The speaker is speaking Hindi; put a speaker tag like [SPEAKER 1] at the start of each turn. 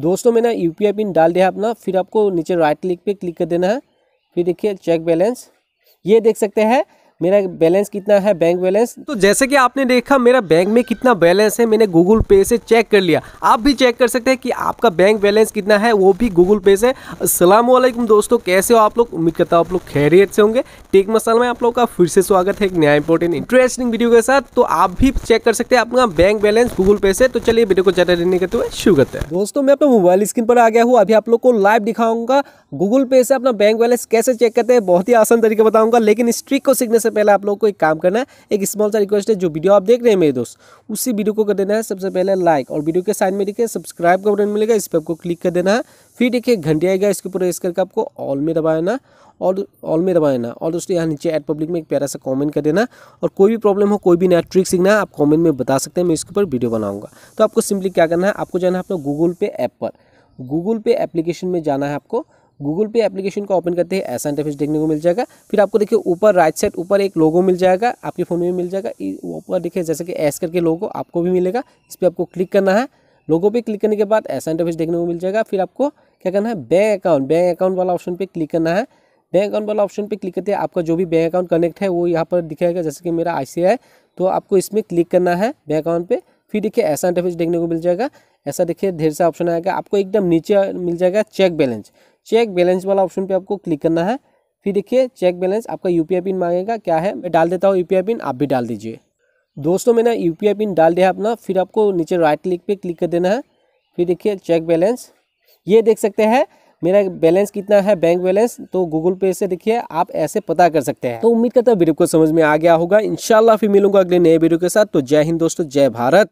[SPEAKER 1] दोस्तों मैंने यू पी आई पिन डाल दिया अपना फिर आपको नीचे राइट क्लिक पे क्लिक कर देना है फिर देखिए चेक बैलेंस ये देख सकते हैं मेरा बैलेंस कितना है बैंक बैलेंस तो जैसे कि आपने देखा मेरा बैंक में कितना बैलेंस है मैंने गूगल पे से चेक कर लिया आप भी चेक कर सकते हैं कि आपका बैंक बैलेंस कितना है वो भी गूगल पे से असलम दोस्तों कैसे हो आप लोग उम्मीद करता हूँ आप लोग खैरियत से होंगे टेक मसाल में आप लोग का फिर से स्वागत है एक नया इंपॉर्टेंट इंटरेस्टिंग वीडियो के साथ तो आप भी चेक कर सकते हैं अपना बैंक बैलेंस गूगल पे से तो चलिए वीडियो को ज़्यादा देने करते हुए शुरू करते हैं दोस्तों मैं अपने मोबाइल स्क्रीन पर आ गया हूँ अभी आप लोग को लाइव दिखाऊंगा गूगल पे से अपना बैंक बैलेंस कैसे चेक करते हैं बहुत ही आसान तरीके बताऊंगा लेकिन इस ट्रिक को सीखने से पहले आप लोग को एक काम करना है एक स्मॉल सा रिक्वेस्ट है जो वीडियो आप देख रहे हैं मेरे दोस्त उसी वीडियो को कर देना है सबसे पहले लाइक और वीडियो के साइन में देखिए सब्सक्राइब का बटन मिलेगा इस पर आपको क्लिक कर देना है फिर देखिए घंटे आएगा इसके ऊपर रेस करके आपको ऑल में दबाना और ऑल में दबाना और दोस्तों यहाँ नीचे एड पब्लिक में एक प्यारा सा कमेंट कर देना और कोई भी प्रॉब्लम हो कोई भी नया ट्रिक सीखना है आप कमेंट में बता सकते हैं मैं इसके ऊपर वीडियो बनाऊंगा तो आपको सिंपली क्या करना है आपको जाना है अपना गूगल पे ऐप पर गूगल पे एप्लीकेशन में जाना है आपको गूगल पे एप्लीकेशन को ओपन करते हैं ऐसा इंटरफेस देखने को मिल जाएगा फिर आपको देखिए ऊपर राइट साइड ऊपर एक लोगो मिल जाएगा आपके फ़ोन में भी मिल जाएगा ऊपर देखिए जैसे कि एस करके लोगो आपको भी मिलेगा इस पर आपको क्लिक करना है लोगो पे क्लिक करने के बाद ऐसा इंटरफेस देखने को मिल जाएगा फिर आपको क्या करना है बैंक अकाउंट बैंक अकाउंट वाला ऑप्शन पर क्लिक करना है बैंक अकाउंट वाला ऑप्शन पर क्लिक करते हैं आपका जो भी बैंक अकाउंट कनेक्ट है वो यहाँ पर दिखाएगा जैसे कि मेरा आई है तो आपको इसमें क्लिक करना है बैंक अकाउंट पर फिर देखिए ऐसा इंटरफेस देखने को मिल जाएगा ऐसा देखिए ढेर सा ऑप्शन आएगा आपको एकदम नीचे मिल जाएगा चेक बैलेंस चेक बैलेंस वाला ऑप्शन पे आपको क्लिक करना है फिर देखिए चेक बैलेंस आपका यू पिन मांगेगा क्या है मैं डाल देता हूँ यू पिन आप भी डाल दीजिए दोस्तों मैंने यू पिन डाल दिया अपना फिर आपको नीचे राइट क्लिक पर क्लिक कर देना है फिर देखिए चेक बैलेंस ये देख सकते हैं मेरा बैलेंस कितना है बैंक बैलेंस तो गूगल पे से देखिए आप ऐसे पता कर सकते हैं तो उम्मीद करता है वीडियो को समझ में आ गया होगा इंशाल्लाह फिर मिलूंगा अगले नए वीडियो के साथ तो जय हिंद दोस्तों जय भारत